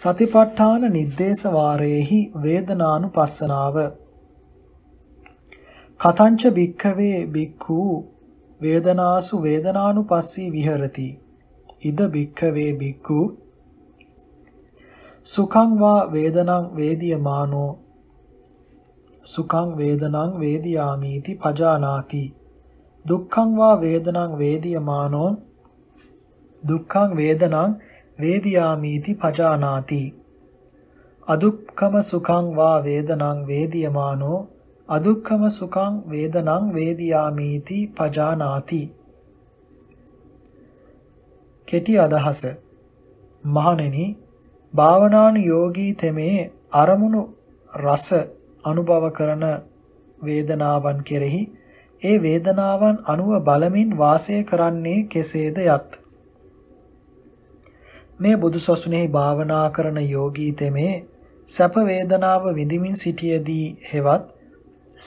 සතිපට්ඨාන නිද්දේශ වාරයේහි වේදනානුපස්සනාව කතංච භික්ඛවේ භික්ඛු වේදනාසු වේදනානුපස්සී විහෙරති ඉද භික්ඛවේ භික්ඛු සුඛං වා වේදනං වේදියමානෝ සුඛං වේදනං වේදියාමීති පජානාති දුක්ඛං වා වේදනං වේදියමානෝ දුක්ඛං වේදනං වේදියාමීති පජානාති අදුක්ඛම සුඛං වා වේදනං වේදියමානෝ අදුක්ඛම සුඛං වේදනං වේදියාමීති පජානාති කෙටි අදහස මහණෙනි භාවනාන යෝගී තෙමේ අරමුණු රස අනුභව කරන වේදනාවන් කෙරෙහි ඒ වේදනාවන් අනුව බලමින් වාසය කරන්නේ කෙසේද යත් මේ බුදුසසුනේහි භාවනා කරන යෝගී තෙමේ සැප වේදනාව විඳිමින් සිටියේදී හෙවත්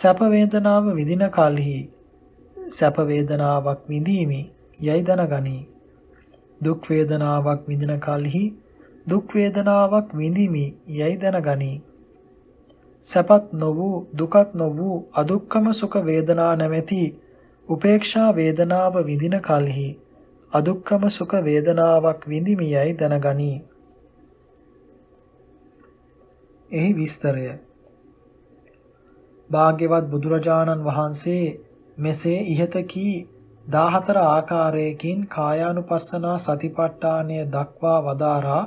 සැප වේදනාව විඳින කලෙහි සැප වේදනාවක් විඳීමි යයි දැනගනි. දුක් වේදනාවක් විඳින කලෙහි දුක් වේදනාවක් විඳිමි යයි දැනගනි. සැපත් නොවූ දුකත් නොවූ අදුක්කම සුඛ වේදනා නැමැති උපේක්ෂා වේදනාව විඳින කලෙහි අදුක්කම සුඛ වේදනාවක් විඳිමියයි දැනගනී. එහි විස්තරය භාග්‍යවත් බුදුරජාණන් වහන්සේ මෙසේ ඉහත කී 14 ආකාරයකින් කායානුපස්සනා සතිපට්ඨානය දක්වා වදාරා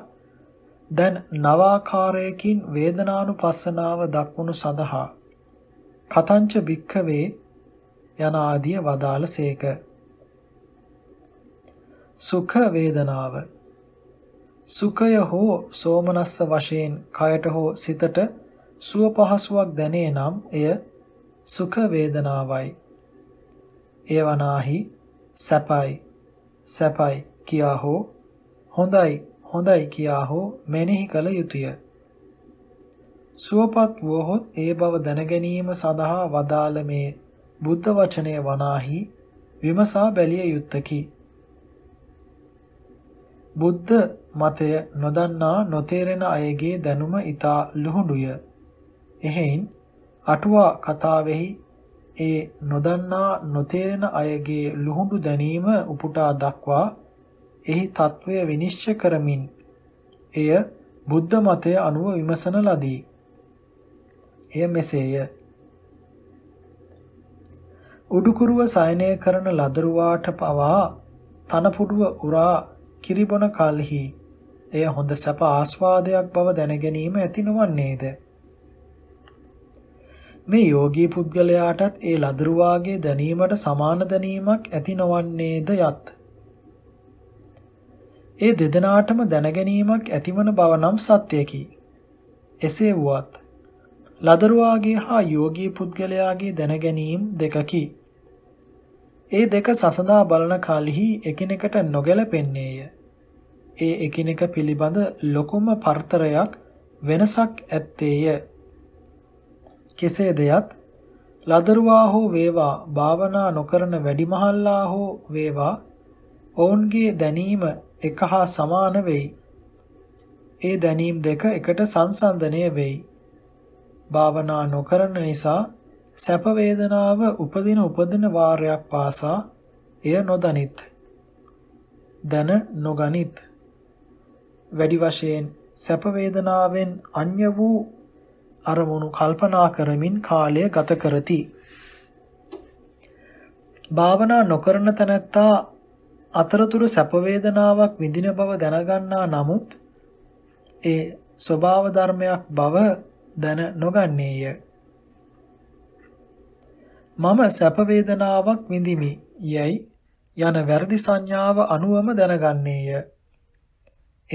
දැන් නවාකාරයකින් වේදනානුපස්සනාව දක්වනු සඳහා කතංච භික්ඛවේ යනාදී වදාළ සේක සුඛ වේදනාව සුඛය හෝ සෝමනස්ස වශයෙන් කයට හෝ සිතට සුව පහසුවක් දැනේ නම් එය සුඛ වේදනාවයි ඒවනාහි සැපයි සැපයි කියා හෝ හොඳයි හොඳයි කියා හෝ මෙනෙහි කළ යුතුය සුවපත් වූහොත් ඒ බව දැන ගැනීම සඳහා වදාළ මේ බුද්ධ වචනය වනාහි විමසා බැලිය යුත්තකි බුද්ධ මතය නොදන්නා නොතේරෙන අයගේ දැනුම ඊතා ලුහුඬුය. එහෙයින් අටුවා කතාවෙහි ඒ නොදන්නා නොතේරෙන අයගේ ලුහුඬු දැනීම උපුටා දක්වා එහි తත්වය විනිශ්චය කරමින් එය බුද්ධ මතය අනුව විමසන ලදී. එය මෙසේය. උඩුකුරුව සයනය කරන ලදරුවාට පවා තනපුඩුව උරා කිරිබොන කල්හි එය හොඳ සැප ආස්වාදයක් බව දැනගැනීම ඇති නොවන්නේද මේ යෝගී පුද්ගලයාටත් ඒ ලදරුවාගේ දැනීමට සමාන දැනීමක් ඇති නොවන්නේද යත් ඒ දෙදෙනාටම දැනගැනීමක් ඇතිවන බව නම් සත්‍යකි එසේ වුවත් ලදරුවාගේ හා යෝගී පුද්ගලයාගේ දැනගැනීම් දෙකකි ඒ දෙක සසඳා බලන කලෙහි එකිනෙකට නොගැලපෙන්නේය. ඒ එකිනෙක පිළිබඳ ලොකුම පරතරයක් වෙනසක් ඇත්තේය. කෙසේ දෙයත් ලදරුවා හෝ වේවා භාවනා නොකරන වැඩිමහල්ලා හෝ වේවා ඔවුන්ගේ දැනීම එක හා සමාන වෙයි. ඒ දැනීම් දෙක එකට සංසන්දනය වෙයි. භාවනා නොකරන නිසා සැප වේදනාව උපදින උපදින වාරයක් පාසා එය නොදනිත්. දන නොගනිත්. වැඩි වශයෙන් සැප වේදනාවෙන් අන්‍ය වූ අරමුණු කල්පනා කරමින් කාලය ගත කරති. භාවනා නොකරන තැනැත්තා අතරතුර සැප වේදනාවක් විඳින බව දැනගන්නා නමුත් ඒ ස්වභාව ධර්මයක් බව දැන නොගන්නේය. මම සැප වේදනාවක් විඳිමි යයි යන වැරදි සංඥාව අනුවම දැනගන්නේය.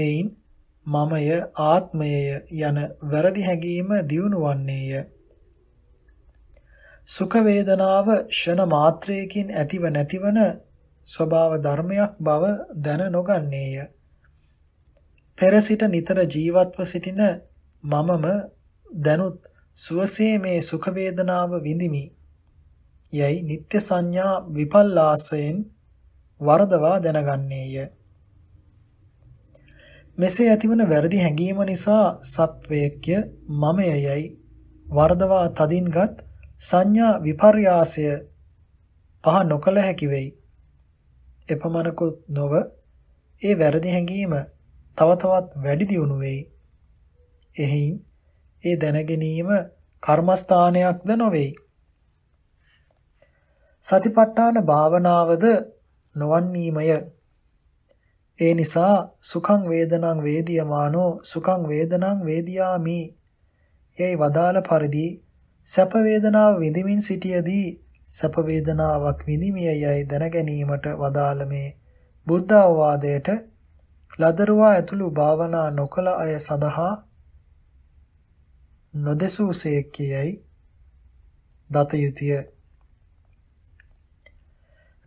එයින් මමය ආත්මය යන වැරදි හැඟීම දියුණුවන්නේය. සුඛ වේදනාව ෂණ මාත්‍රයකින් ඇතිව නැතිවන ස්වභාව ධර්මයක් බව දැන නොගන්නේය. පෙර සිට නිතර ජීවත්ව සිටින මමම දැනුත් සුවසේ මේ සුඛ වේදනාව විඳිමි. යැයි නිත්‍ය සංඥා විපල්ලාසයෙන් වරදවා දැනගන්නේය. මෙසේ ඇතිවන වැරදි හැඟීම නිසා සත්වයක්ය මමය යැයි වරදවා තදින්ගත් සංඥා විපර්යාසය පහ නොකළ හැකි වෙයි. එපමණකුත් නොව ඒ වැරදි හැඟීම තව තවත් වැඩි දියුණු වෙයි. එහෙයින් ඒ දැනගැනීම කර්මස්ථානයක්ද නොවේයි. සතිපට්ඨාන භාවනාවද නොවන්නීමය. ඒ නිසා සුඛං වේදනං වේදියමානෝ සුඛං වේදනං වේදියාමි. යයි වදාළ පරිදි සැප වේදනාව විඳිමින් සිටියේදී සැප වේදනාවක් විඳිමිය යයි දැනගැනීමට වදාළ මේ බුද්ධ අවවාදයට ලදරුවා ඇතුළු භාවනා නොකළ අය සඳහා නොදසූසේක් කියයි දත යුතුය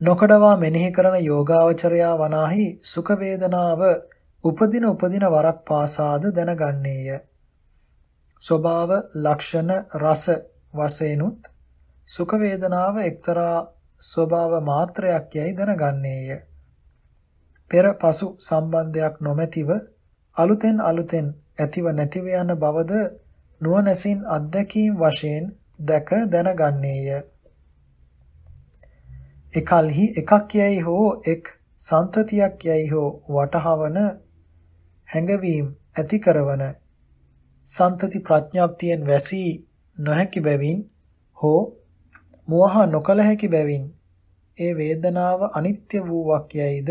නොකඩවා මෙනෙහි කරන යෝගාවචරයා වනාහි සුඛ වේදනාව උපදින උපදින වරක් පාසාද දැනගන්නේය. ස්වභාව, ලක්ෂණ, රස වශයෙන්ුත් සුඛ වේදනාව එක්තරා ස්වභාව මාත්‍රයක් යයි දැනගන්නේය. පෙර පසු සම්බන්ධයක් නොමැතිව අලුතෙන් අලුතෙන් ඇතිව නැතිව යන බවද නුවණැසින් අත්දැකීම් වශයෙන් දැක දැනගන්නේය. එකල්හි එකක් යයි හෝ එක් සන්තතියක් යයි හෝ වටහවන හැඟවීම් ඇති කරවන සන්තති ප්‍රඥාප්තියෙන් වැසී නොහැකි බැවින් හෝ මෝහා නොකල හැකි බැවින් ඒ වේදනාව අනිත්‍ය වූවක් යයිද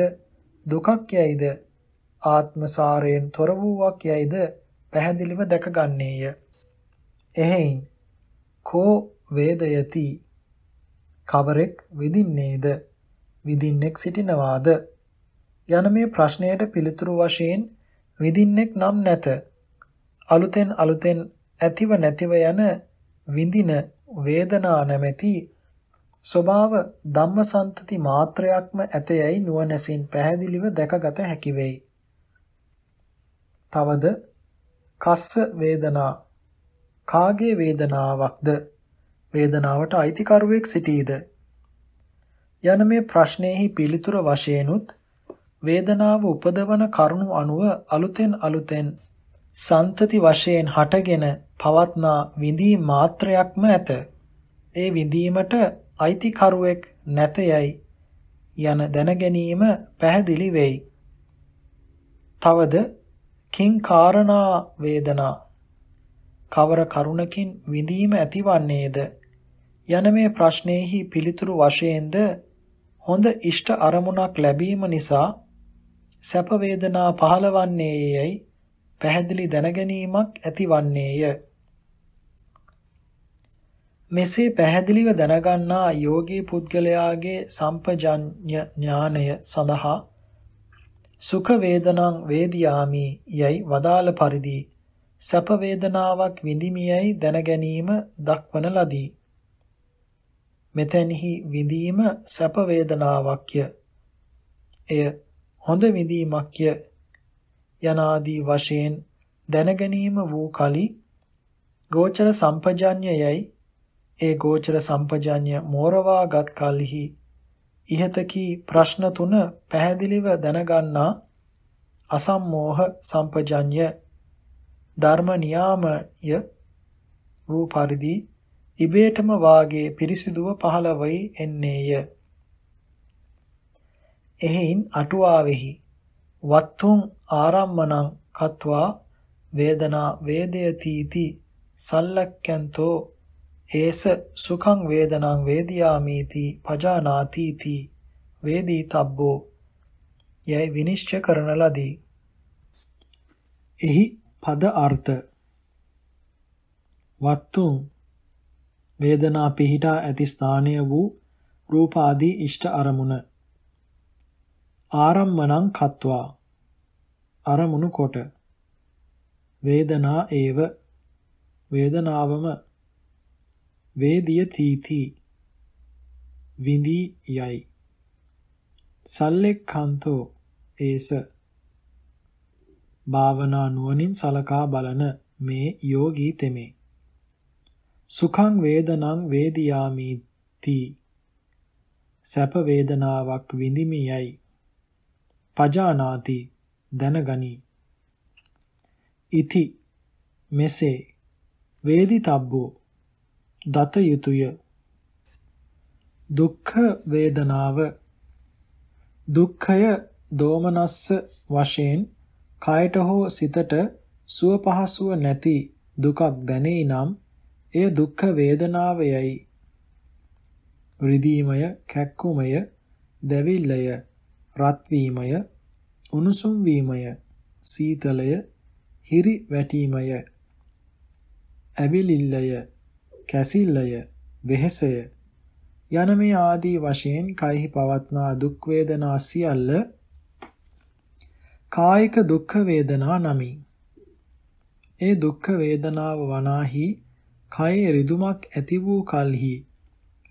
දුකක් යයිද ආත්මසාරයෙන් තොර වූවක් යයිද පැහැදිලිව දැකගන්නේය එහෙයින් කෝ වේදයති කවරෙක් විඳින්නේද? විඳින්නෙක් සිටිනවාද? යන මේ ප්‍රශ්නයට පිළිතුරු වශයෙන් විඳින්නෙක් නම් නැත. අලුතෙන් අලුතෙන් ඇතිව නැතිව යන විඳින වේදනා නැමැති ස්වභාව ධම්මසන්තති මාත්‍රයක්ම ඇතයයි නුවණැසින් පැහැදිලිව දැකගත හැකි වෙයි. තවද කස්ස වේදනා කාගේ වේදනාවක්ද වේදනාවට අයිතිකරුවෙක් සිටීද යන මේ ප්‍රශ්නයෙහි පිළිතුර වශයෙන්ුත් වේදනාව උපදවන කරුණු අනුව අලුතෙන් අලුතෙන් සන්තති වශයෙන් හටගෙන පවත්නා විඳීම් මාත්‍රයක්ම ඇත ඒ විඳීමට අයිතිකරුවෙක් නැතයයි යන දැනගැනීම පැහැදිලි වෙයි තවද කිං කාරණා වේදනා කවර කරුණකින් විඳීම ඇතිවන්නේද යන මේ ප්‍රශ්නයෙහි පිළිතුරු වශයෙන්ද හොඳ ඉෂ්ට අරමුණක් ලැබීම නිසා සැප වේදනා පහළවන්නේයයි පැහැදිලි දැනගැනීමක් ඇතිවන්නේය. මෙසේ පැහැදිලිව දැනගන්නා යෝගී පුද්ගලයාගේ සම්පජඤ්ඤ ඥානය සඳහා සුඛ වේදනං වේදියාමි යයි වදාළ පරිදි සැප වේදනාවක් විඳිමියයි දැනගැනීම දක්වන ලදී. මෙතැනිහි විඳීම සැප වේදනාවක්ය. එය හොඳ විඳීමක්ය යනාදී වශයෙන් දැනගැනීම වූ කලි ගෝචර සම්පජඤ්ඤයයි ඒ ගෝචර සම්පජඤ්ඤ මෝරවාගත් කලෙහි ඉහතකී ප්‍රශ්න තුන පැහැදිලිව දැනගන්නා අසම්මෝහ සම්පජඤ්ඤ ධර්ම නියාමය වූ පරිදි ඉබේටම වාගේ පිරිසිදුව පහළ වයි එන්නේය. එහෙයින් අටුවාවෙහි වත්තුං ආරම්මණං කତ୍වා වේදනා වේදයතිති සල්ලක්කන්තෝ හේස සුඛං වේදනං වේදියාමීති පජානාතිති වේදී තබ්බෝ යයි විනිශ්චය කරන ලදී. එහි පද අර්ථ වත්තුං වේදනා පිහිටා ඇති ස්ථානය වූ රූප ආදී ඉෂ්ට අරමුණ ආරම්මණං කତ୍වා අරමුණු කොට වේදනා ඒව වේදනාවම වේදිය තීති විඳී යයි සල්ලෙක්ඛන්තෝ ඒස භාවනා නුවණින් සලකා බලන මේ යෝගී තෙමේ සුඛං වේදනං වේදියාමීති සැප වේදනාවක් විඳිමියයි පජානාති දැනගනි ඉති මෙසේ වේදිතබ්බෝ දත යුතුය දුක්ඛ වේදනාව දුක්ඛය දෝමනස්ස වශයෙන් කයට හෝ සිතට සුව පහසුව නැති දුකක් දැනේ නම් එය දුක්ඛ වේදනාවයයි. රිදීමය, කැක්කුමය, දැවිල්ලය, රත්වීමය, උණුසුම් වීමය, සීතලය, හිරි වැටීමය, ඇවිලිල්ලය, කැසිල්ලය, වෙහසය යන මේ ආදී වශයෙන් කයෙහි පවත්නා දුක් වේදනා සියල්ල කායික දුක්ඛ වේදනා නමි. ඒ දුක්ඛ වේදනාව වනාහි කයේ රිදුමක් ඇති වූ කලෙහි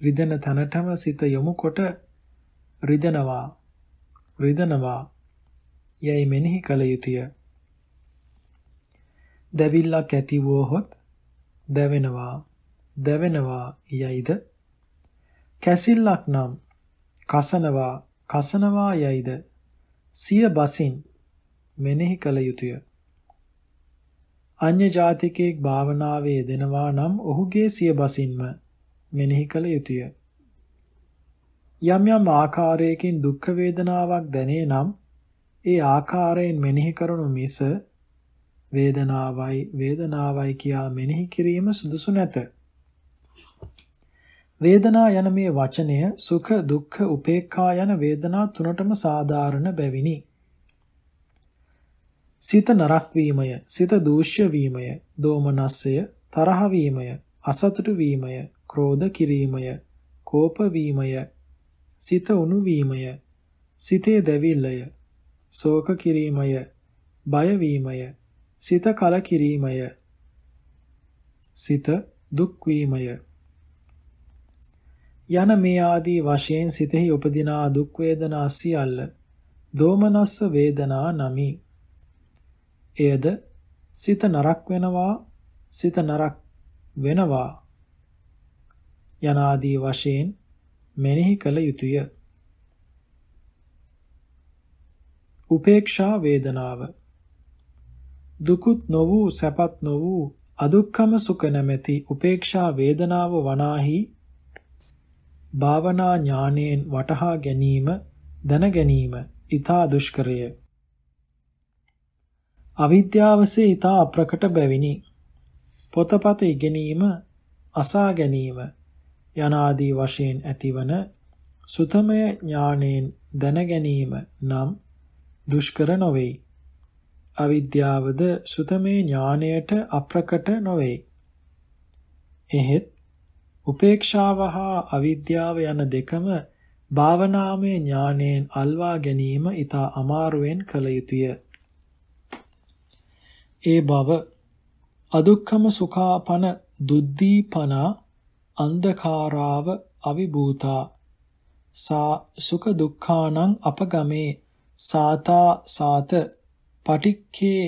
රිදෙන තනටම සිත යොමුකොට රිදනවා රිදනවා යයි මෙනෙහි කළ යුතුය. දැවිල්ලක් ඇති වූහොත් දැවෙනවා දැවෙනවා යයිද කැසිල්ලක් නම් කසනවා කසනවා යයිද සිය බසින් මෙනෙහි කළ යුතුය. අන්‍ය ජාතිකයෙක් භාවනාවේ යෙදෙනවා නම් ඔහුගේ සිය බසින්ම මෙනෙහි කළ යුතුය. යම් යම් ආකාරයකින් දුක් වේදනාවක් දැනේ නම් ඒ ආකාරයෙන් මෙනෙහි කරනු මිස වේදනාවයි වේදනාවයි කියා මෙනෙහි කිරීම සුදුසු නැත. වේදනා යන මේ වචනය සුඛ දුක්ඛ උපේක්ඛා යන වේදනා තුනටම සාධාරණ බැවිනි. සිත නරක් වීමය, සිත දූෂ්‍ය වීමය, දෝමනස්සය, තරහ වීමය, අසතුටු වීමය, ක්‍රෝධ කිරීමය, කෝප වීමය, සිත උණු වීමය, සිතේ දැවිල්ලය, ශෝක කිරීමය, බය වීමය, සිත කල කිරීමය, සිත දුක් වීමය. යන මේ ආදී වශයෙන් සිතෙහි උපදිනා දුක් වේදනා සියල්ල දෝමනස්ස වේදනා නමි. එයද සිත නරක් වෙනවා සිත නරක් වෙනවා යනාදී වශයෙන් මෙනෙහි කළ යුතුය. උපේක්ෂා වේදනාව දුකුත් නො වූ සැපත් නො වූ අදුක්කම සුඛ නැමැති උපේක්ෂා වේදනාව වනාහි භාවනා ඥාණයෙන් වටහා ගැනීම දැන ගැනීම ඊතා දුෂ්කරය අවිද්‍යාවසේ ඊතා අප්‍රකට බැවිනි. පොතපත ඉගෙනීම, අසා ගැනීම යන ආදී වශයෙන් ඇතිවන සුතමය ඥාණයෙන් දැන ගැනීම නම් දුෂ්කර නොවේ. අවිද්‍යාවද සුතමේ ඥාණයට අප්‍රකට නොවේ. එහෙත් උපේක්ෂාව හා අවිද්‍යාව යන දෙකම භාවනාමය ඥාණයෙන් අල්වා ගැනීම ඊට අමාරුවෙන් කළ යුතුය. ඒ බව අදුක්ඛම සුඛාපන දුද්දීපන අන්ධකාරාව අවිභූතා සා සුඛ දුක්ඛානං අපගමේ සාතා සාත පටික්ඛේ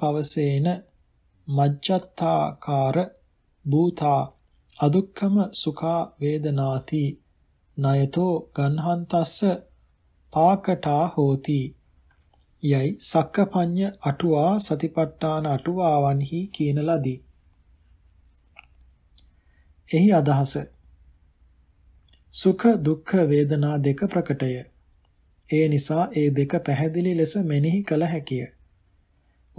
පවසේන මජ්ජත්තාකාර භූතා අදුක්ඛම සුඛා වේදනාති නයතෝ ගන්හන්තස්ස පාකටා හෝති යයි සක්කපඤ්ඤ අටුවා සතිපට්ඨාන අටුවාවන්හි කියන ලදී. එහි අදහස සුඛ දුක්ඛ වේදනා දෙක ප්‍රකටය. ඒ නිසා ඒ දෙක පැහැදිලි ලෙස මෙනෙහි කළ හැකිය.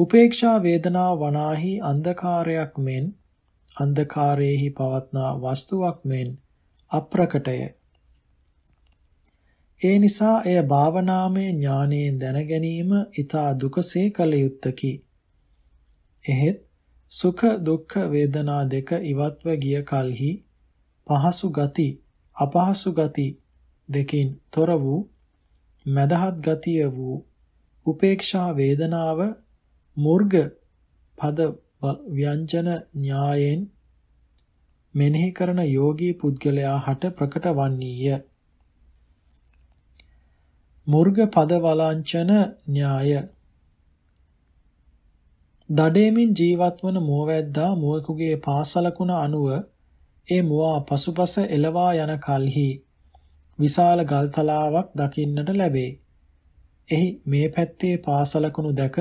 උපේක්ෂා වේදනා වනාහි අන්ධකාරයක් මෙන් අන්ධකාරයේහි පවත්නා වස්තුවක් මෙන් අප්‍රකටය. ඒ නිසා එය භාවනාමය ඥානයෙන් දැන ගැනීම ඊතා දුකසේ කල යුත්තකි. එහෙත් සුඛ දුක්ඛ වේදනා දෙක ඉවත්ව ගිය කලෙහි පහසු ගති අපහසු ගති දෙකින් තොර වූ මදහත් ගතිය වූ උපේක්ෂා වේදනාව මුර්ග පද ව්‍යංජන න්‍යායෙන් මෙනෙහි කරන යෝගී පුද්ගලයා හට ප්‍රකට වන්නේය මුර්ග පද වළංචන න්‍යාය දඩේමින් ජීවත් වන මුවවැද්දා මුවෙකුගේ පාසලකුණ අනුව ඒ මුවා පසුපස එළවා යන කල්හි විශාල ගල් තලාවක් දකින්නට ලැබේ. එහි මේ පැත්තේ පාසලකුණු දැක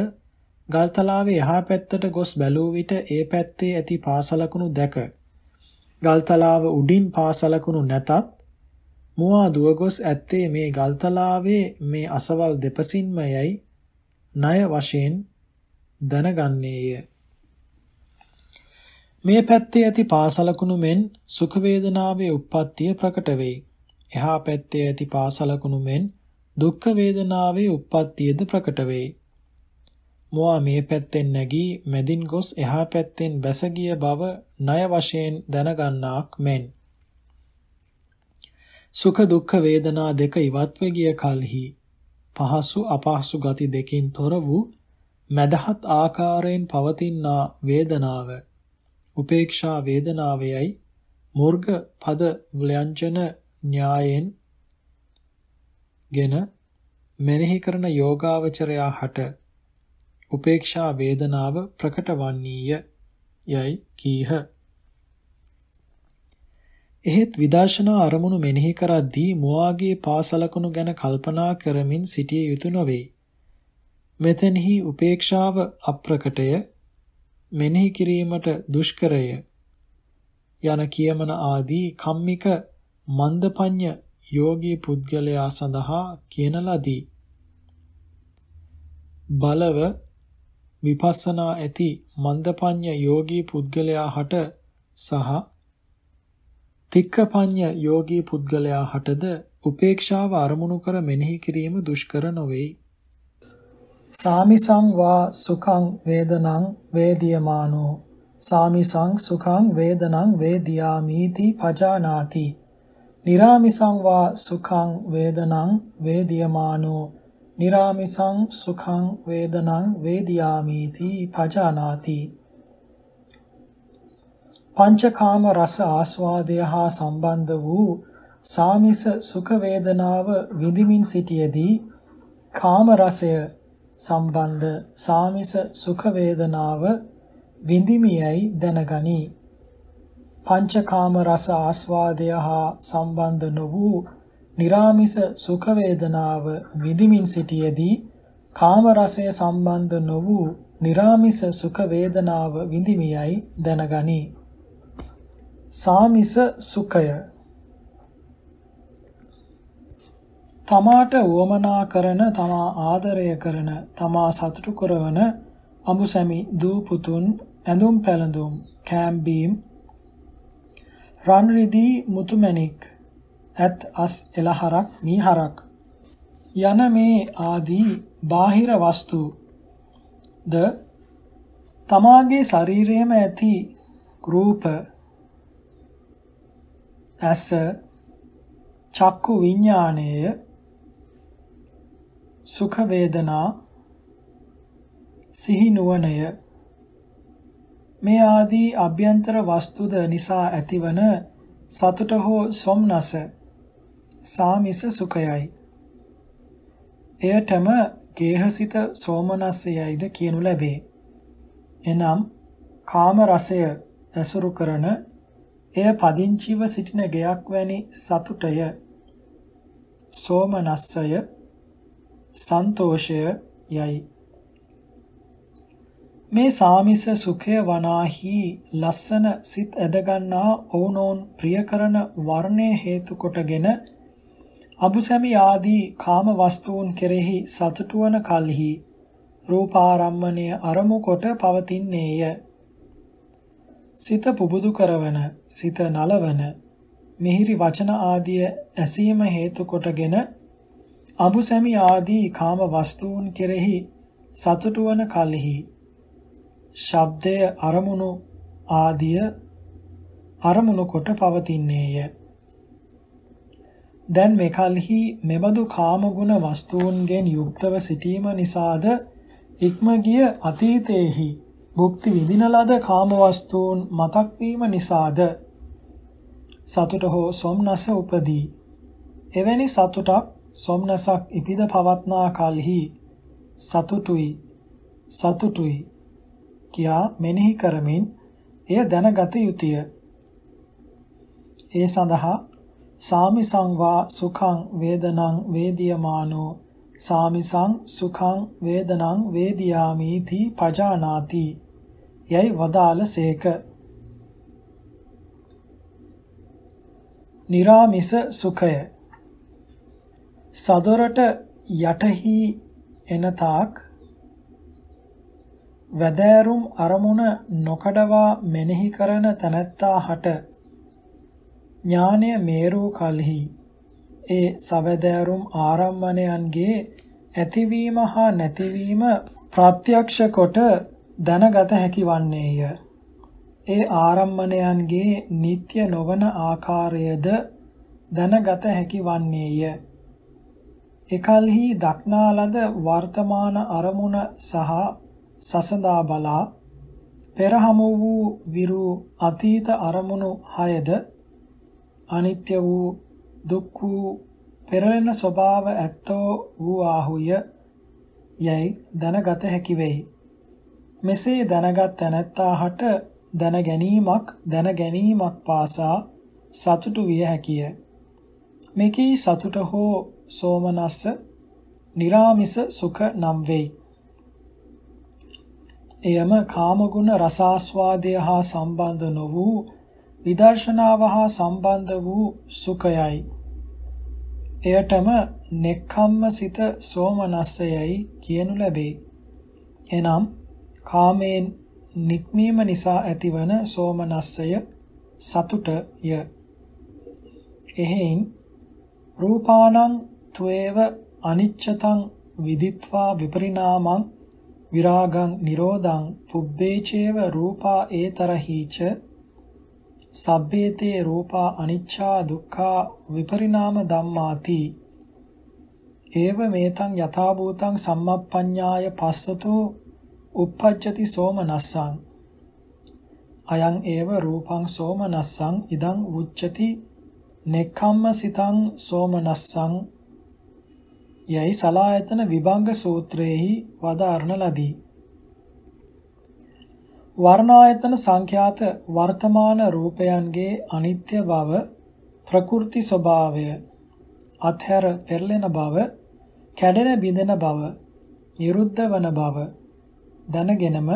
ගල් තලාවේ එහා පැත්තට ගොස් බැලූ විට ඒ පැත්තේ ඇති පාසලකුණු දැක ගල් තලාව උඩින් පාසලකුණු නැතත් මුවා දුවගොස් ඇත්තේ මේ ගල්තලාවේ මේ අසවල් දෙපසින්ම යයි ණය වශයෙන් දැනගන්නේය. මේ පැත්තේ ඇති පාසලකුණු මෙන් සුඛ වේදනාවේ උප්පත්තිය ප්‍රකට වෙයි. එහා පැත්තේ ඇති පාසලකුණු මෙන් දුක්ඛ වේදනාවේ උප්පත්තියද ප්‍රකට වෙයි. මුවා මේ පැත්තෙන් නැගී මැදින් ගොස් එහා පැත්තෙන් බැස ගිය බව ණය වශයෙන් දැනගන්නාක් මෙන් සුඛ දුක්ඛ වේදනා දෙක ඉවත්ව ගිය කලෙහි පහසු අපහසු ගති දෙකින් තොර වූ මදහත් ආකාරයෙන් පවතිනා වේදනාව උපේක්ෂා වේදනාවයයි මුර්ග පද ව්‍යංජන න්‍යායෙන් ගෙන මෙනෙහි කරන යෝගාවචරයා හට උපේක්ෂා වේදනාව ප්‍රකට වන්නේය යයි කීහ එහෙත් විදර්ශනා අරමුණු මෙනෙහි කරද්දී මුවාගේ පාසලකුණු ගැන කල්පනා කරමින් සිටිය යුතු නොවේ. මෙතෙන්හි උපේක්ෂාව අප්‍රකටය මෙනෙහි කිරීමට දුෂ්කරය යන කියමන ආදී කම්මික මන්දපඤ්ඤ යෝගී පුද්ගලයා සඳහා කියන ලදී. බලව විපස්සනා ඇති මන්දපඤ්ඤ යෝගී පුද්ගලයා හට සහ තික්කපඤ්ඤ යෝගී පුද්ගලයා හටද උපේක්ෂාව අරමුණු කර මෙනෙහි කිරීම දුෂ්කර නොවේ. සාමිසං වා සුඛං වේදනං වේදියමානෝ සාමිසං සුඛං වේදනං වේදියාමීති පජානාති. निराමිසං වා සුඛං වේදනං වේදියමානෝ निराමිසං සුඛං වේදනං වේදියාමීති පජානාති. පංචකාම රස ආස්වාදය හා සම්බන්ධ වූ සාමිස සුඛ වේදනාව විඳිමින් සිටියේදී කාම රසය සම්බන්ධ සාමිස සුඛ වේදනාව විඳිමියයි දැනගනි. පංචකාම රස ආස්වාදය හා සම්බන්ධ නො වූ निराமிස සුඛ වේදනාව විඳිමින් සිටියේදී කාම රසය සම්බන්ධ නො වූ निराமிස සුඛ වේදනාව විඳිමියයි දැනගනි. සාමිස සුඛය තමාට වමනා කරන තමා ආදරය කරන තමා සතුටු කරවන අඹුසැමි දූ පුතුන් ඇඳුම් පැළඳුම් කෑම් බීම් රන් රිදී මුතුමැණික් ඇත් අස් එලහරක් මීහරක් යන මේ ආදී බාහිර වස්තු ද තමාගේ ශරීරයේම ඇති රූප ඇස චක්කු විඥානයේ සුඛ වේදනා සිහි නුවණය මේ ආදී අභ්‍යන්තර වස්තුද නිසා ඇතිවන සතුට හෝ සොම්නස සාමිස සුඛයයි එයටම ගේහසිත සෝමනස්සයයිද කියනු ලැබේ එනම් කාම රසය ඇසුරු කරන එය පදිංචිව සිටින ගයක් වැනි සතුටය සෝමනස්සය සන්තෝෂය යයි මේ සාමිස සුඛය වනාහි ලස්සන සිත් ඇදගන්නා ඔවුනෝන් ප්‍රියකරන වර්ණය හේතු කොටගෙන අබුසැමි ආදී කාම වස්තුන් කෙරෙහි සතුටු වන කල්හි රූපාරම්මණය අරමු කොට පවතින්නේය සිත පුබුදු කරවන, සිත නලවන, මිහිරි වචන ආදිය ඇසීම හේතු කොටගෙන අබුසැමි ආදී කාම වස්තුන් කෙරෙහි සතුටු වන කලෙහි ශබ්දය අරමුණු ආදිය අරමුණු කොට පවතින්නේය. දැන් මේ කලෙහි මෙබඳු කාමගුණ වස්තුන්ගෙන් යුක්තව සිටීම නිසාද ඉක්ම ගිය අතීතයේහි භුක්ති විඳින ලද කාමවස්තුන් මතක් වීම නිසාද සතුට හෝ සොම්නස උපදී. එවැනි සතුටක් සොම්නසක් ඉපිද පවත්නා කලෙහි සතුටුයි සතුටුයි කියා මෙනෙහි කරමින් එය දැනගත යුතුය. ඒ සඳහා සාමිසං වා සුඛං වේදනං වේදියමානෝ සාමිසං සුඛං වේදනං වේදියාමි තී පජානාති යයි වදාළ සේක. නිරාමිස සුඛය සදොරට යටහි එනතාක් වැදෑරුම් අරමුණ නොකඩවා මෙනෙහි කරන තැනැත්තා හට ඥානය මේරූ කල්හි ඒ සවැදෑරුම් ආරම්මණයන්ගේ ඇතිවීම හා නැතිවීම ප්‍රත්‍යක්ෂ කොට දැනගත හැකි වන්නේය. ඒ ආරම්මණයන්ගේ නিত্য නොවන ආකාරයද දැනගත හැකි වන්නේය. එකල්හි දක්නාලද වර්තමාන අරමුණ සහ සසඳා බලා පෙරහමු වූ විරු අතීත අරමුණු හයද අනිත්‍ය වූ දුක් වූ පෙරලෙන ස්වභාව ඇත්තෝ වූ ආහුය යැයි දැනගත හැකි වෙයි. මෙසේ දැනගත් තැනැත්තාහට දැන ගැනීමක් දැන ගැනීමක් පාසා සතුටු විය හැකිය. මෙකී සතුට හෝ සෝමනස්ස निराமிස සුඛ නම් වෙයි. එයම කාමගුණ රසාස්වාදය හා සම්බන්ධ නො වූ විදර්ශනාව හා සම්බන්ධ වූ සුඛයයි. එයටම නෙක්ඛම්ම සිත සෝමනස්සයයි කියනු ලැබේ. එනම් කාමයෙන් නික්මීම නිසා ඇතිවන සෝමනස්සය සතුටය. එහෙයින් රූපානං ත්වේව අනිච්චතං විදිත්වා විපරිණාමං විරාගං නිරෝධං පුබ්බේචේව රූපා ඒතරහිච සබ්බේතේ රූපා අනිච්චා දුක්ඛා විපරිණාම ධම්මාති ඒව මේතං යථා භූතං සම්මප්පඤ්ඤාය පස්සතෝ uppajjati සෝමනස්සං අයං ඒව රූපං සෝමනස්සං ඉදං උච්චති නෙක්ඛම්ම සිතං සෝමනස්සං යයි සලායතන විභංග සූත්‍රයේහි වදාරණ ලදී වර්ණායතන සංඛ්‍යාත වර්තමාන රූපයන්ගේ අනිත්‍ය බව ප්‍රකෘති ස්වභාවය අත්හැර පෙරලෙන බව කැඩෙන බිඳෙන බව නිරුද්ධ වන බව දැනගෙනම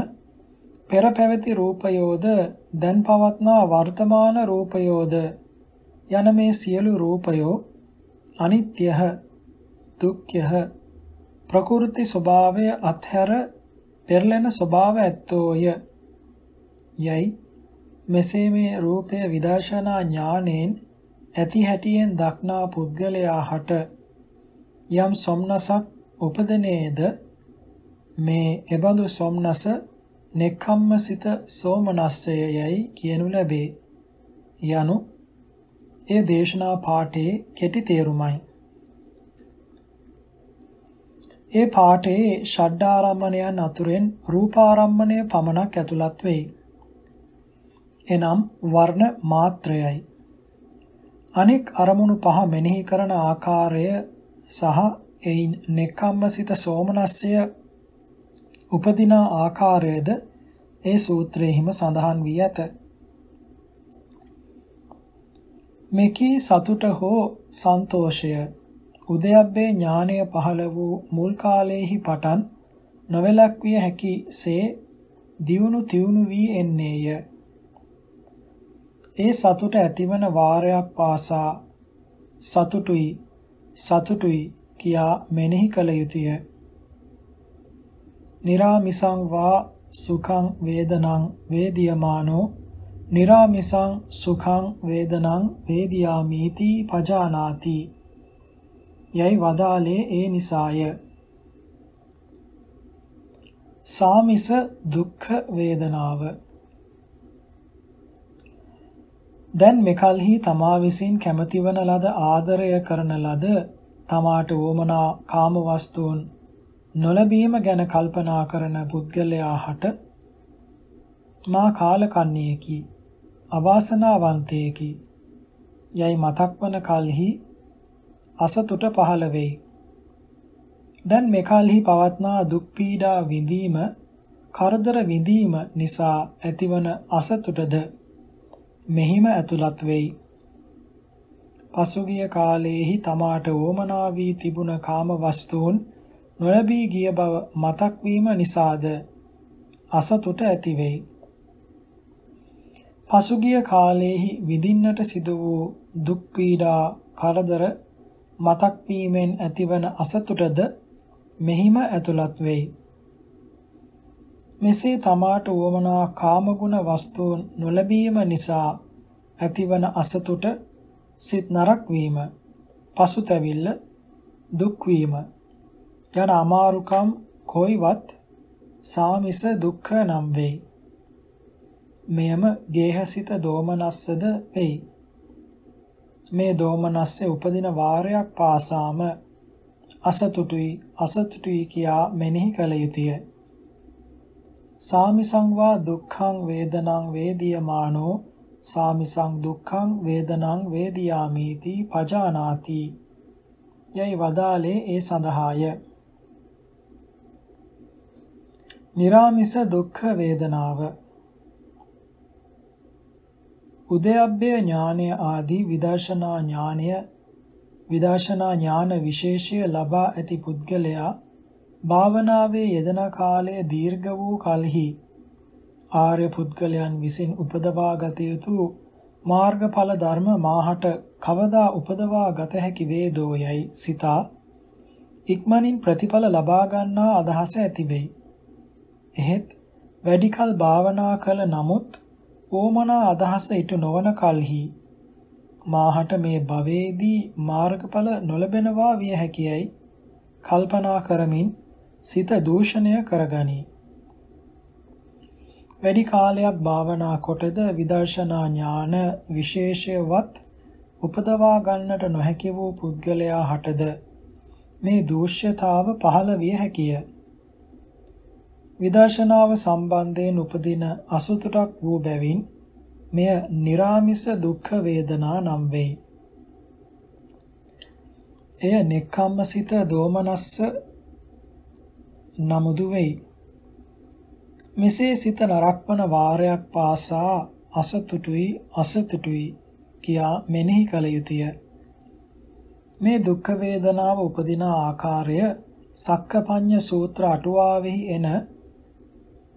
පෙර පැවති රූපයෝද දැන් පවත්නා වර්තමාන රූපයෝද යන මේ සියලු රූපයෝ අනිත්‍යහ දුක්ඛහ ප්‍රකෘති ස්වභාවය අත්හැර පෙරලෙන ස්වභාව ඇත්තෝය යයි මෙසේ මේ රූපය විදර්ශනා ඥානෙන් ඇති හැටියෙන් දක්නා පුද්ගලයා හට යම් සොම්නසක් උපදනේද මේ එබඳු සොම්නස නෙක්ඛම්මසිත සෝමනස්සය යයි කියනු ලැබේ. යනු ඒ දේශනා පාඨයේ කෙටි තේරුමයි. ඒ පාඨයේ ෂඩ්ඩාරම්මණයන් අතුරෙන් රූපාරම්මණය පමණක් ඇතුළත් වෙයි. එනම් වර්ණ මාත්‍රයයි. අනෙක් අරමුණු පහ මෙනෙහි කරන ආකාරය සහ එයින් නෙක්ඛම්මසිත සෝමනස්සය උපදින ආකාරයද ඒ සූත්‍රයෙහිම සඳහන් වී ඇත. මෙකී සතුට හෝ සන්තෝෂය උදයබ්බේ ඥානය පහළ වූ මුල් කාලයේහි පටන් නොවැළක් විය හැකි සේ දියුණු තියුණු වී එන්නේය. ඒ සතුට ඇතිවන වාරයක් පාසා සතුටුයි සතුටුයි කියා මෙනෙහි කළ යුතුය. निरामिसं वा සුඛං වේදනං වේදියමානෝ निराමිසං සුඛං වේදනං වේදියාමීති පජානාති යයි වදාලේ ඒ නිසාය සාමිස දුක්ඛ වේදනාව දැන් මෙකල්හි තමා විසින් කැමතිවන ලද ආදරය කරන ලද තමාට ඕමනා කාම වස්තුන් නොලැබීම ගැන කල්පනා කරන පුද්ගලයා හට මා කාලකන්ණියකි අවාසනාවන්තයෙකි යයි මතක් වන කලෙහි අසතුට පහළ වෙයි. දැන් මේ කලෙහි පවත්නා දුක් පීඩා විඳීම කරදර විඳීම නිසා ඇතිවන අසතුටද මෙහිම ඇතුළත් වෙයි. පසුගිය කාලයේහි තමාට ඕමනා වී තිබුණ කාම වස්තුන් නොලැබී ගිය බව මතක් වීම නිසාද අසතුට ඇති වෙයි. පසුගිය කාලයේහි විඳින්නට සිදු වූ දුක් පීඩා කරදර මතක් වීමෙන් ඇතිවන අසතුටද මෙහිම ඇතුළත් වෙයි. මෙසේ තමාට වමනා කාමගුණ වස්තුන් නොලැබීම නිසා ඇතිවන අසතුට සිත් නරක් වීම පසුතැවිල්ල දුක් වීම යන අමාරුකම් කොයිවත් සාමිස දුක්ඛ නම් වෙයි. මෙයම ගේහසිත දෝමනස්සද වෙයි. මේ දෝමනස්සේ උපදින වාරයක් පාසාම අසතුටුයි අසතුටුයි කියා මෙනෙහි කළ යුතුය. සාමිසං වා දුක්ඛං වේදනං වේදියමානෝ සාමිසං දුක්ඛං වේදනං වේදියාමීති පජානාති යයි වදාලේ ඒ සඳහාය. निराமிස දුක්ඛ වේදනාව උදයබ්බේ ඥානය ආදී විදර්ශනා ඥානය විදර්ශනා ඥාන විශේෂය ලබා ඇති පුද්ගලයා භාවනාවේ යෙදෙන කාලය දීර්ඝ වූ කලෙහි ආර්ය පුද්ගලයන් විසින් උපදවා ගත යුතු මාර්ගඵල ධර්ම මාහට කවදා උපදවා ගත හැකි වේදෝයයි සිතා ඉක්මනින් ප්‍රතිඵල ලබා ගන්නා අදහස ඇති වෙයි. එහෙත් වැඩිකල් භාවනා කළ නමුත් ඕමනා අදහස ඉටු නොවන කල්හි මාහට මේ භවයේදී මාර්ගඵල නොලැබෙනවා විය හැකියයි කල්පනා කරමින් සිත දූෂණය කරගනී. වැඩි කාලයක් භාවනා කොටද විදර්ශනා ඥාන විශේෂයවත් උපදවා ගන්නට නොහැකි වූ පුද්ගලයා හටද මේ දූෂ්‍යතාව පහළ විය හැකිය. විදර්ශනාව සම්බන්ධයෙන් උපදින අසතුටක් වූ බැවින් මෙය निराமிස දුක්ඛ වේදනා නම් වෙයි. එය නෙක්ඛම්මසිත දෝමනස්ස නමුදු වෙයි. මෙසේ සිත නරක්වන වාරයක් පාසා අසතුටුයි අසතුටුයි කියා මෙනෙහි කල යුතුය. මේ දුක්ඛ වේදනාව උපදින ආකාරය සක්කපඤ්ඤ සූත්‍ර අටුවාවෙහි එන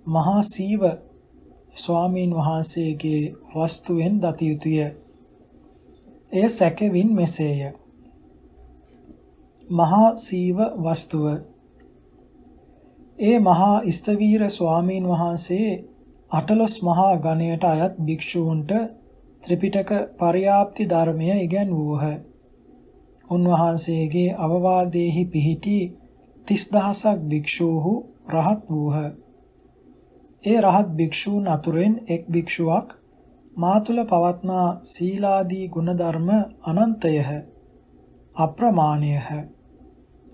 මහා සීව ස්වාමීන් වහන්සේගේ වස්තුවෙන් දත යුතුය. එය සැකෙවින් මෙසේය. මහා සීව වස්තුව ඒ මහා ස්තවීර ස්වාමීන් වහන්සේ අටලොස් මහා ගණයට අයත් භික්ෂූන්ට ත්‍රිපිටක පරියාප්ති ධර්මය ඉගැන්වූහ. උන්වහන්සේගේ අවවාදයේහි පිහිටි 30000ක් භික්ෂූහු රහත් වූහ. ඒ රහත් භික්ෂූන් අතුරෙන් එක් භික්ෂුවක් මා තුල පවත්නා සීලාදී ගුණධර්ම අනන්තයහ අප්‍රමාණයහ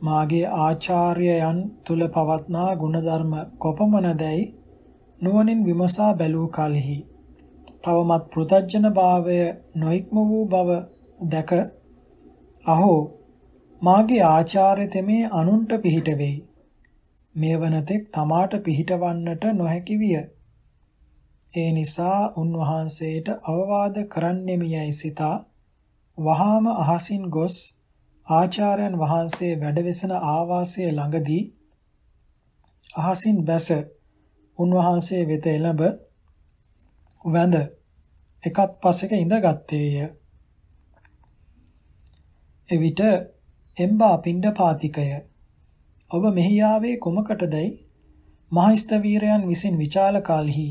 මාගේ ආචාර්යයන් තුල පවත්නා ගුණධර්ම කොපමණදැයි නුවණින් විමසා බැලූ කලෙහි තවමත් පෘතජ්ජනභාවය නොඉක්ම වූ බව දැක අහෝ මාගේ ආචාර්ය තෙමේ අනුන්ට පිහිට වෙයි මේ වනතෙක් තමාට පිහිටවන්නට නොහැකි විය. ඒ නිසා උන්වහන්සේට අවවාද කරන්නෙමි යයි සිතා වහාම අහසින් ගොස් ආචාර්යන් වහන්සේ වැඩවෙසෙන ආවාසය ළඟදී අහසින් බැස උන්වහන්සේ වෙත එළඹ වැඳ එකත් පසෙක ඉඳගත්තේය. එවිට එම්බා පිණ්ඩපාතිකය ඔබ මෙහි ආවේ කොමකටදයි මහස්තවීරයන් විසින් විචාල කල්හි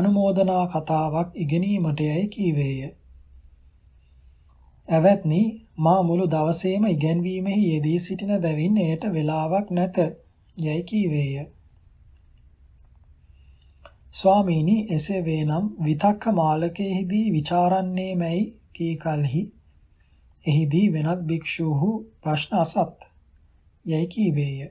අනුමෝදනා කතාවක් ඉගෙනීමට යයි කීවේය. ඇවැත්නි මා මුළු දවසේම ඉගැන්වීමෙහි යෙදී සිටින බැවින් එයට වේලාවක් නැත යයි කීවේය. ස්වාමීනි එසේ වේනම් විතක්ක මාලකයේදී ਵਿਚාරන්නේ මැයි කී කලෙහි එහිදී වෙනත් භික්ෂූහු ප්‍රශ්න අසත් යැයි කීවේය.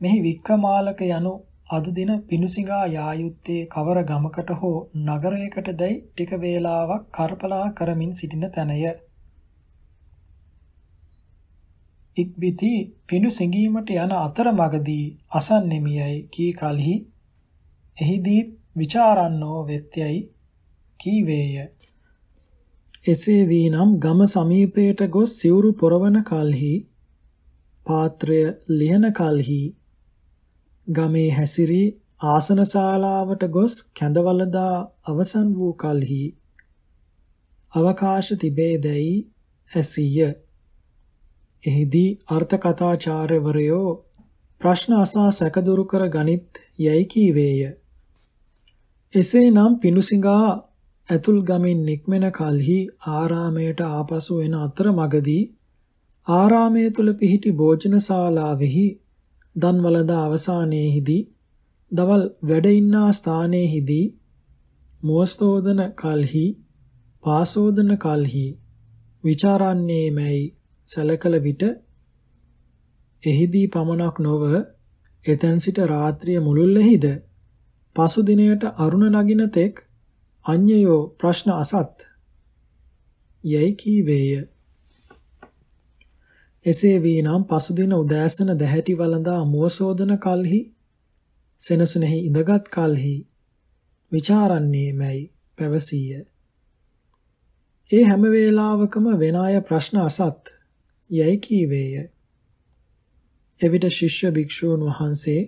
මෙහි වික්කමාලක යනු අද දින පිණුසිඟා යා යුත්තේ කවර ගමකට හෝ නගරයකට දැයි ටික වේලාවක් කල්පනා කරමින් සිටින තැනය. ඉක්බිති පිණුසිඟීමට යන අතරමඟදී අසන්නෙමියයි කී කලෙහි එහිදී විචාරන්නෝ වෙත්‍යයි කීවේය. එසේ වීනම් ගම සමීපයට ගොස් සිවුරු පොරවන කල්හි පාත්‍රය ලියන කලෙහි ගමේ හැසිරී ආසන ශාලාවට ගොස් කැඳවලදා අවසන් වූ කලෙහි අවකාශ තිබේදැයි ඇසීය. එහිදී අර්ථ කථාචාර්යවරයෝ ප්‍රශ්න අසා සැකදුරු කර ගනිත් යැයි කීවේය. එසේනම් පිනුසිඟා ඇතුල් ගමින් නික්මෙන කලෙහි ආරාමයට ආපසු එන අතරමඟදී ආරාමය තුල පිහිටි භෝජනශාලාවෙහි දන්වලද අවසානයේදී දවල් වැඩ ඉන්නා ස්ථානයේදී මෝස්තෝදන කල්හි පාසෝදන කල්හි විචාරන්නේ මැයි සැලකල විට එහිදී පමණක් නොව එතැන් සිට රාත්‍රිය මුළුල්ලෙහිද පසු දිනයට අරුණ නගින තෙක් අඤ්ඤයෝ ප්‍රශ්න අසත් යයි කීවේය එසේ වීනම් පසුදින උදෑසන දැහැටි වළඳා මුවසෝදන කල්හි සෙනසුනෙහි ඉඳගත් කල්හි ਵਿਚාරන්නේමයි පැවසීය. ඒ හැම වේලාවකම වෙන අය ප්‍රශ්න අසත් යයි කීවේය. එවිට ශිෂ්‍ය භික්ෂූන් වහන්සේ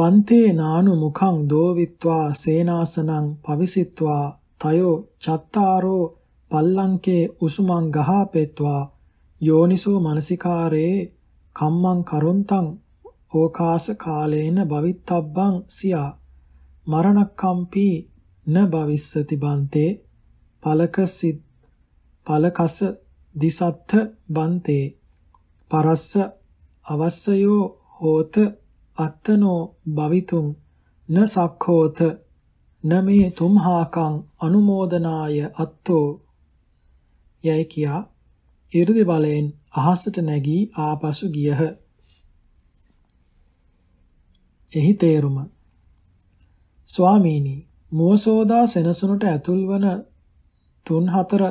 බන්තේ නානු මුඛං දෝවිත්වා සේනාසනං පවිසිත්වා තයෝ චත්තාරෝ පල්ලංකේ උසුමං ගහාපෙත්වා යෝනිසෝ මනසිකාරේ කම්මං කරුන්තං ඕකාස කාලේන භවිත්තබ්බං සියා මරණක්කම්පි න භවිස්සති බන්තේ පලකසිත් පලකස දිසත්ථ බන්තේ පරස්ස අවස්සයෝ හෝත අත්තනෝ භවිතුම් න සක්ඛෝත නමේ තුම්හාකං අනුමෝදනාය අත්තෝ යයි කියා 이르දි බලයෙන් අහසට නැගී ආපසු ගියහ. එහි තේරුම ස්වාමීනි මෝසෝදා සෙනසුනට ඇතුල් වන තුන් හතර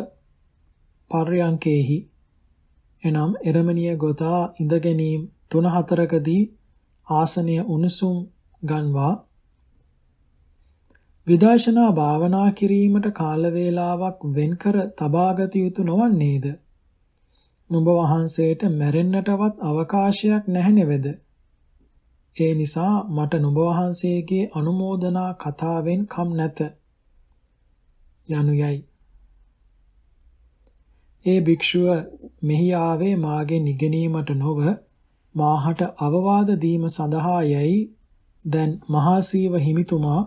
පර්යංකේහි එනම් එරමණිය ගොතා ඉඳ ගැනීම තුන හතරකදී ආසනය උණුසුම් ගන්වා විදර්ශනා භාවනා කිරීමට කාල වේලාවක් වෙන්කර තබාගත යුතු නොවන්නේද? නුඹ වහන්සේට මැරෙන්නටවත් අවකාශයක් නැහැ නේද? ඒ නිසා මට නුඹ වහන්සේගේ අනුමෝදනා කතාවෙන් කම් නැත. යනුයයි. ඒ භික්ෂුව මෙහි ආවේ මාගේ නිගනීමට නොව මාහට අවවාද දීම සඳහා යයි දැන් මහාසීව හිමිතුමා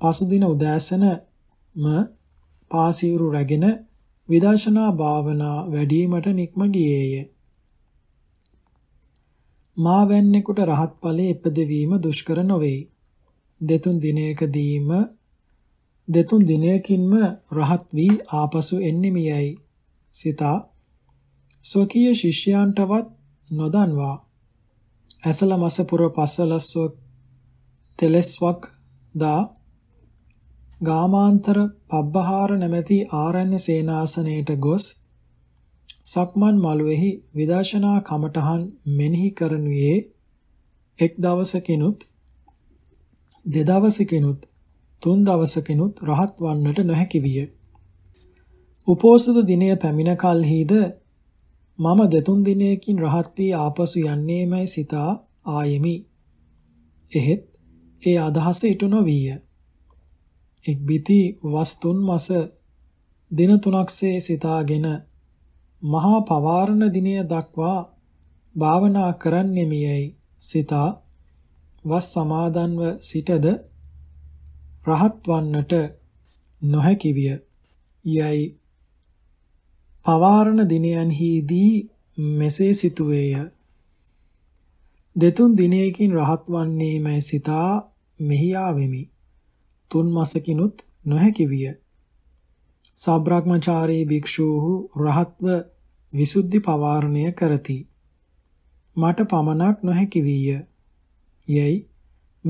පසුදින උදෑසනම පාසීවරු රැගෙන විදර්ශනා භාවනා වැඩිවීමට නික්ම ගියේය. මා වැන්නෙකුට රහත් ඵලයේ ඉපදවීම දුෂ්කර නොවේ. දෙතුන් දිනයකදීම දෙතුන් දිනයකින්ම රහත් වී ආපසු එන්නෙමියයි. සිතා ස්වකීය ශිෂ්‍යයන්ටවත් නොදන්වා ඇසල මස පුර පසලස්ව තෙලස්වක් දා ගාමාන්තර පබ්බහාර නැමැති ආරණ්‍ය සේනාසනයට ගොස් සක්මන් මළුවේහි විදර්ශනා කමඨහන් මෙනෙහි කරනුයේ එක් දවසකිනුත් දෙදවසකිනුත් තුන් දවසකිනුත් රහත් වන්නට නොහැකි විය. උපෝසත දිනය පැමිණ කලෙහිද මම දෙතුන් දිනයකින් රහත් වී ආපසු යන්නේමයි සිතා ආයෙමි. එහෙත් ඒ අදහස ඉටු නොවිය. ඉක්බිති වස්තුන් මස දින තුනක්සේ සිතාගෙන මහා පවාරණ දිනය දක්වා භාවනා කරන්නෙමියයි සිතා වස් සමාදන්ව සිටද රහත් වන්නට නොහැකි විය යයි පවාරණ දිනයන්හිදී මෙසේ සිටුවේය දෙතුන් දිනයකින් රහත් වන්නේ මෑ සිතා මෙහි ආවෙමි තුන් මාසකිනුත් නොහැකි විය. සාබ්‍රාග්මචාරී භික්ෂූහු රහත්ව විසුද්ධි පවාරණය කරති. මට පමණක් නොහැකි විය. යයි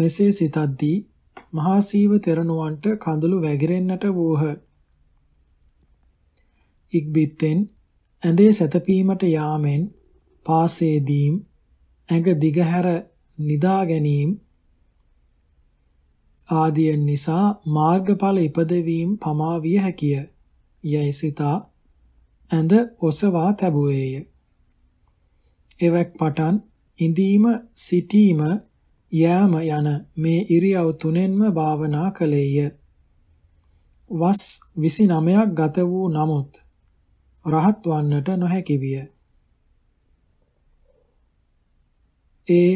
මෙසේ සිතද්දී මහා සීව තෙරණුවන්ට කඳුළු වැగిරෙන්නට වූහ. ඉක්බිත්තෙන් ඇඳේ සැතපීමට යාමෙන් පාසේදීම් ඇඟ දිගහැර නිදා ගැනීම ආදිය නිසා මාර්ගඵල ඉපදවීම පමා විය හැකිය. යයි සිතා ඇඳ ඔසවා තැබුවේය. එවක් පටන් ඉඳීම සිටීම යෑම යන මේ ඉරියව් තුනෙන්ම භාවනා කළේය. වස් 29ක් ගත වූ නමුත් රහත් වන්නට නොහැකි විය. ඒ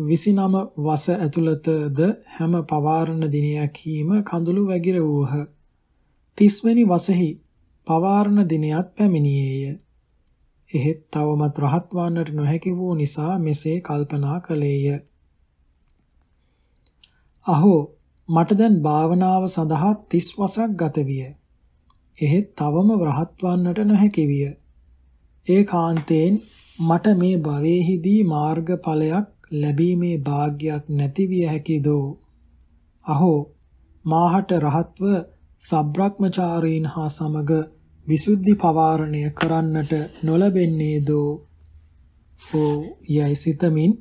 29 වස ඇතුළතද හැම පවාරණ දිනයක් හීම කඳුළු වැගිර වූහ. 30 වෙනි වසෙහි පවාරණ දිනයත් පැමිණියේය. එහෙත් තවමත් රහත් වන්නට නොහැකි වූ නිසා මෙසේ කල්පනා කළේය. අහෝ මට දැන් භාවනාව සඳහා 30 වසක් ගත විය. එහෙත් තවම රහත් වන්නට නොහැකි විය. ඒකාන්තයෙන් මට මේ භවයේදී මාර්ගඵලයක් ලැබීමේ වාග්යක් නැතිවිය හැකිදෝ අහෝ මාහට රහත්ව සබ්‍රක්‍මචාරීන් හා සමග විසුද්ධි පවාරණය කරන්නට නොලබෙන්නේ දෝ ඕ යයි සිතමින්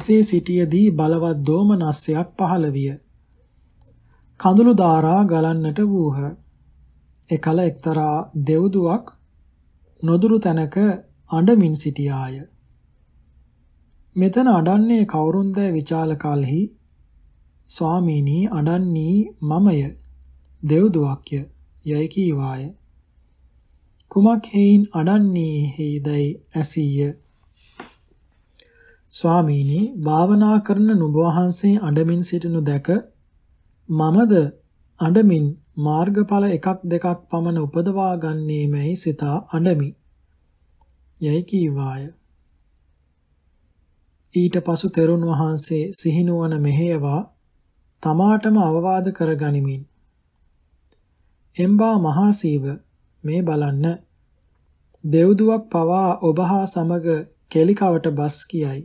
එසේ සිටියදී බලවත් දෝමනස්සයක් පහළ විය කඳුළු ධාරා ගලන්නට වූහ. එකල එක්තරා දෙව්දුවක් නොදුරු තැනක අඬමින් සිටියාය. මෙතන අඩන්නේ කවුරුන්ද විචාල කල්හි ස්වාමීනි අඩන්නේ මමය දෙව්දුවක්ය යයි කීවාය කුමක් හේයින් අඩන්නේ හේදයි ඇසීය ස්වාමීනි භාවනා කරන නුඹ වහන්සේ අඬමින් සිටිනු දැක මමද අඬමින් මාර්ගඵල එකක් දෙකක් පමණ උපදවා ගන්නේමයි සිතා අඬමි යයි කීවාය ඊට පසු තෙරුන් වහන්සේ සිහිනුවන මෙහෙයවා තමාටම අවවාද කරගනිමින් එම්බා මහසීව මේ බලන්න දෙව්දුවක් පවා ඔබ හා සමග කෙලිකවට බස් කියයි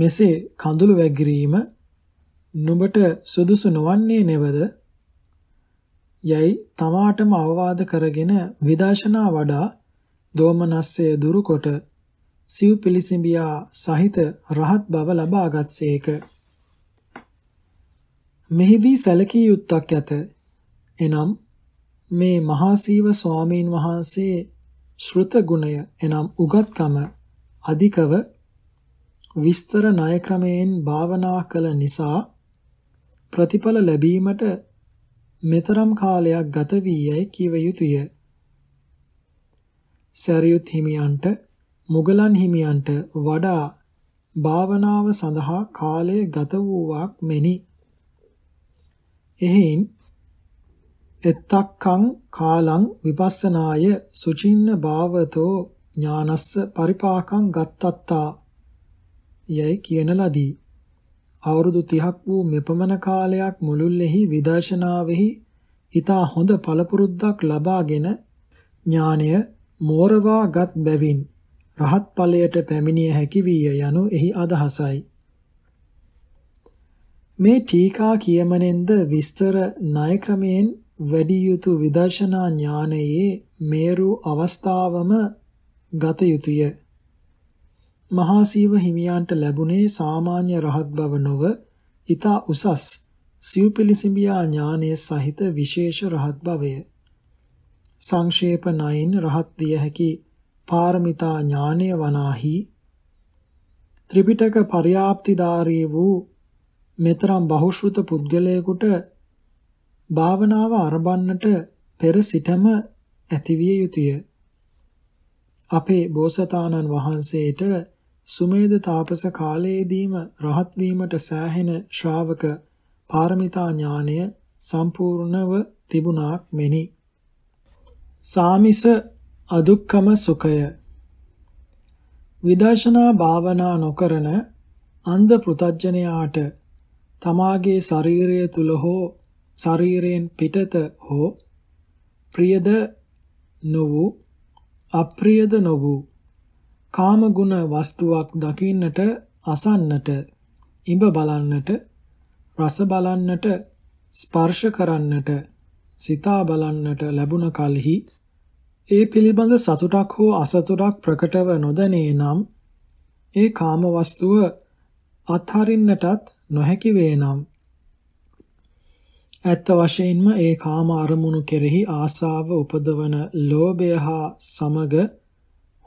මෙසේ කඳුළු වැගිරීම නුඹට සුදුසු නොවන්නේ නෙවද යයි තමාටම අවවාද කරගෙන විදර්ශනා වඩා දෝමනස්සය දුරුකොට සිව් පිළිසිඹියා සහිත රහත් බව ලබාගත්සේක. මෙහිදී සැලකී යුත්තක් ඇත. එනම් මේ මහා සීව ස්වාමීන් වහන්සේ ශ්‍රුත ගුණය එනම් උගත්කම අධිකව විස්තර ණය ක්‍රමයෙන් භාවනා කළ නිසා ප්‍රතිඵල ලැබීමට මෙතරම් කාලයක් ගත වී යයි කිව යුතුය. සරියුත් හිමියන්ට මුගලන් හිමියන්ට වඩා භාවනාව සඳහා කාලය ගත වූවක් මෙනි. එහෙන් එත්තක්කං කාලං විපස්සනාය සුචින්න භාවතෝ ඥානස්ස පරිපාකං ගත්තත්තා යයි කියන ලදී. අවුරුදු 30ක් වූ මෙපමණ කාලයක් මුළුල්ලෙහි විදර්ශනාවෙහි ඊතා හොඳ පළපුරුද්දක් ලබාගෙන ඥානය මෝරවාගත් බැවින් රහත් ඵලයට පැමිණිය හැකි විය යනු එහි අදහසයි. මේ ටීකා කියමනෙන්ද විස්තර ණය ක්‍රමයෙන් වැඩි යුතු විදර්ශනා ඥානයේ මේරු අවස්ථාවම ගත යුතුය. මහා සීව හිමියන්ට ලැබුණේ සාමාන්‍ය රහත් බව නොව ඊතා උසස් සිව්පිලිසිඹියා ඥානයේ සහිත විශේෂ රහත් භවය. සංක්ෂේප නයින් රහත් විය හැකි පාරමිතා ඥානය වනාහි ත්‍රිපිටක පරියාප්තිධාරී වූ මෙතරම් බහුශෘත පුද්ගලයෙකුට භාවනාව අරඹන්නට පෙර සිටම ඇතිවිය යුතුය. අපේ බෝසතාණන් වහන්සේට සුමේද තාපස කාලයේදීම රහත් වීමට සෑහෙන ශ්‍රාවක පාරමිතා ඥානය සම්පූර්ණව තිබුණාක් මෙනි. සාමිස අදුක්කම සුඛය විදර්ශනා භාවනා නොකරන අන්ධ පෘතජ්ජනයාට තමාගේ ශරීරය තුල හෝ ශරීරයෙන් පිටත හෝ ප්‍රියද නොවු අප්‍රියද නොවු කාම ගුණ වස්තුවක් දකින්නට අසන්නට ඉඹ බලන්නට රස බලන්නට ස්පර්ශ කරන්නට සිතා බලන්නට ලැබුණ කලෙහි ඒ පිළිබඳ සතුටක් හෝ අසතුටක් ප්‍රකටව නොදැනේ නම් ඒ කාම වස්තුව අත්හරින්නටත් නොහැකි වේ නම් ඇත්ත වශයෙන්ම ඒ කාම අරමුණු කෙරෙහි ආසාව උපදවන ලෝභය හා සමග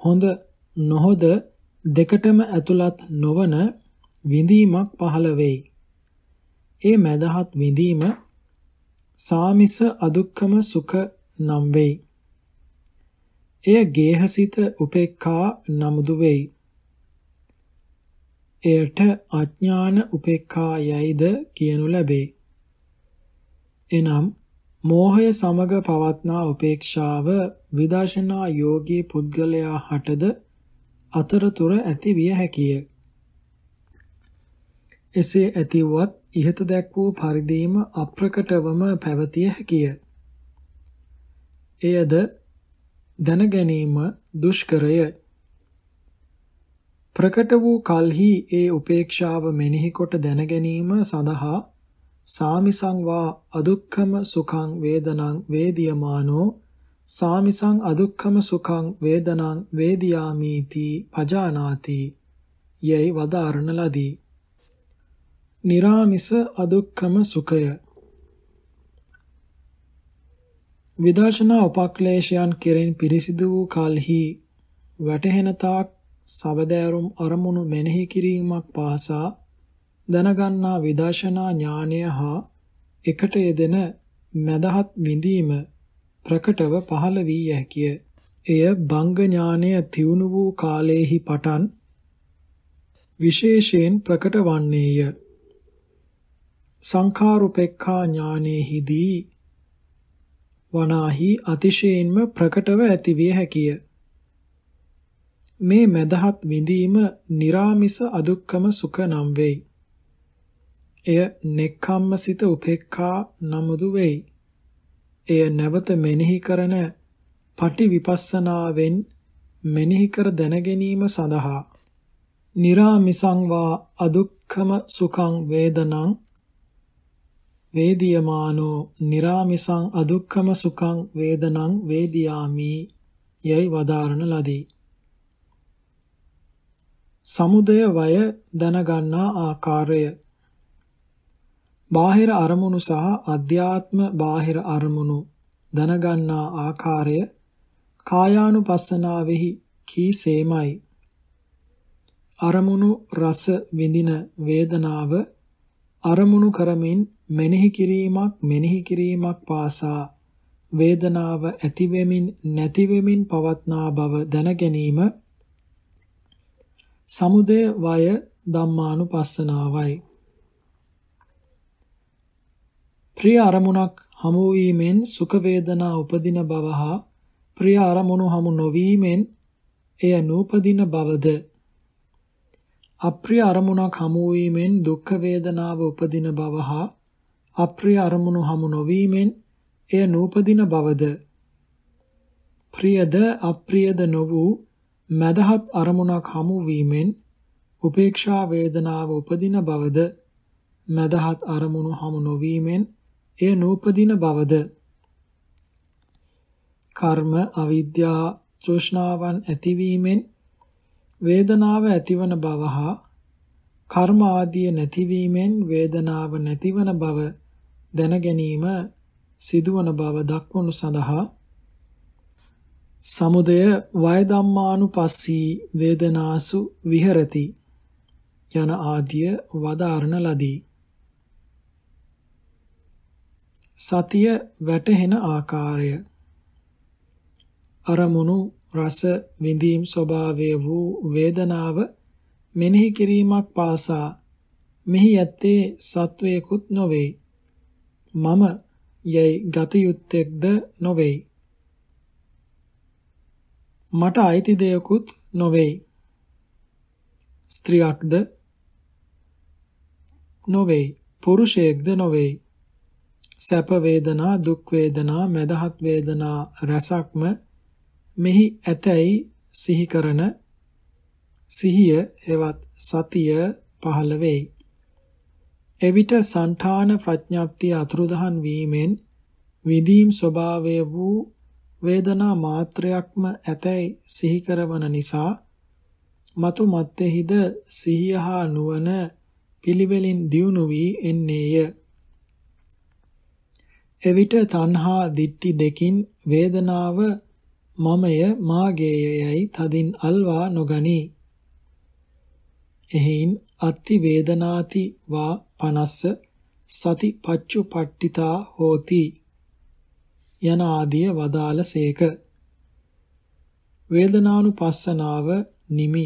හොඳ නොහොද දෙකටම ඇතුළත් නොවන විඳීමක් පහළ වෙයි. ඒ මදහත් විඳීම සාමිස අදුක්කම සුඛ නම් වෙයි. එය ගේහසිත උපේක්ඛා නමුදු වෙයි. එයට අඥාන උපේක්ඛා යයිද කියනු ලැබේ. එනම් මෝහය සමග පවත්නා උපේක්ෂාව විදර්ශනා යෝගී පුද්ගලයා හටද අතරතුර ඇති විය හැකිය. එසේ ඇතිවත් ඉහත දැක් වූ පරිදීම අප්‍රකටවම පැවතිය හැකිය. එයද දැනගැනීම දුෂ්කරය. ප්‍රකට වූ කල්හි ඒ උපේක්ෂාව මෙනෙහි කොට දැනගැනීම සඳහා සාමිසං වා අදුක්ඛම සුඛං වේදනං වේදියමානෝ සාමිසං අදුක්ඛම සුඛං වේදනං වේදියාමීති පජානාති යයි වදාරණ ලදී. निराமிස අදුක්ඛම සුඛය විදර්ශනා උපක්ලේශයන් කෙරෙන් පිරිසිදු වූ කල්හි වැටහෙන තාක් සබදෑරුම් අරමුණු මෙනෙහි කිරීමක් පාසා දැනගන්නා විදර්ශනා ඥානය හා එකට යෙදෙන මදහත් විඳීම ප්‍රකටව පහළ වී හැකිය. එය බංග ඥානය තියුණු වූ කාලයේහි පටන් විශේෂයෙන් ප්‍රකට වන්නේය. සංඛාරුපෙක්ඛා ඥානෙහිදී වනාහි අතිශයින්ම ප්‍රකටව ඇතිවිය හැකිය. මේ මදහත් විඳීම निराமிස අදුක්කම සුඛ නම් වෙයි. එය නෙක්ඛම්මසිත උපේක්ඛා නමුදු වෙයි. එය නැවත මෙනෙහි කරන පටි විපස්සනාවෙන් මෙනෙහි කර දැන ගැනීම සඳහා निराமிසං වා අදුක්ඛම සුඛං වේදනං වේදියමානෝ निराමිසං අදුක්ඛම සුඛං වේදනං වේදියාමි යයි වදාරණ ලදී. සමුදය වය දැනගන්නා ආකාරය බාහිර අරමුණු සහ අධ්‍යාත්ම බාහිර අරමුණු දැනගන්නා ආකාරය කායානුපස්සනාවෙහි කීසේමයි අරමුණු රස විඳින වේදනාව අරමුණු කරමින් මෙනෙහි කිරීමක් මෙනෙහි කිරීමක් පාසා වේදනාව ඇති වෙමින් නැති වෙමින් පවත්නා බව දැන ගැනීම සමුදය වය ධම්මානුපස්සනාවයි ප්‍රිය අරමුණක් හමු වීමෙන් සුඛ වේදනා උපදින බව හා ප්‍රිය අරමුණු හමු නොවීමෙන් එය නූපදින බවද අප්‍රිය අරමුණක් හමු වීමෙන් දුක් වේදනාව උපදින බව හා අප්‍රිය අරමුණු හමු නොවීමෙන් එය නූපදින බවද ප්‍රියද අප්‍රියද නොවූ මදහත් අරමුණක් හමු වීමෙන් උපේක්ෂා වේදනාව උපදින බවද මදහත් අරමුණු හමු නොවීමෙන් එය නූපදින බවද කර්ම අවිද්‍යා තෘෂ්ණාවන් ඇතිවීමෙන් වේදනාව ඇතිවන බව හා කර්ම ආදී නැතිවීමෙන් වේදනාව නැතිවන බව දැන ගැනීම සිදුවන බව දක්වනු සඳහා සමුදය වය ධම්මානුපස්සී වේදනාසු විහෙරති යන ආදිය වදාරණ ලදී සතිය වැටහෙන ආකාරය අරමුණු රස විඳීම් ස්වභාවය වූ වේදනාව මෙනෙහි කිරීමක් පාසා මෙහි ඇත්තේ සත්වයකුත් නොවේ මම යයි ගතයුත්තෙක්ද නොවේ මට අයිති දෙයකුත් නොවේ ස්ත්‍රියක්ද නොවේ පුරුෂයෙක්ද නොවේ සැප වේදනා දුක් වේදනා මදහත් වේදනා රසක්ම මෙහි ඇතැයි සිහි කරන සිහිය හෙවත් සතිය පහළ වෙයි. එවිට సంఠාන ප්‍රඥාප්තිය අතුරුදහන් වීමෙන් විදීම් ස්වභාවය වූ වේදනා මාත්‍රයක්ම ඇතැයි සිහි කරවන නිසා මතු මත්තේහිද සිහිය හා නුවණ පිළිවෙලින් දියුණු වී එන්නේය. එවිට තණ්හා දිට්ටි දෙකින් වේදනාව මමය මාගේය යයි තදින් අල්වා නොගනී. එහෙයින් අත්ති වේදනාති වා පනස්ස සති පච්චුපට්ඨිතා හෝති යන ආදී වදාළ සේක. වේදනානුපස්සනාව නිමි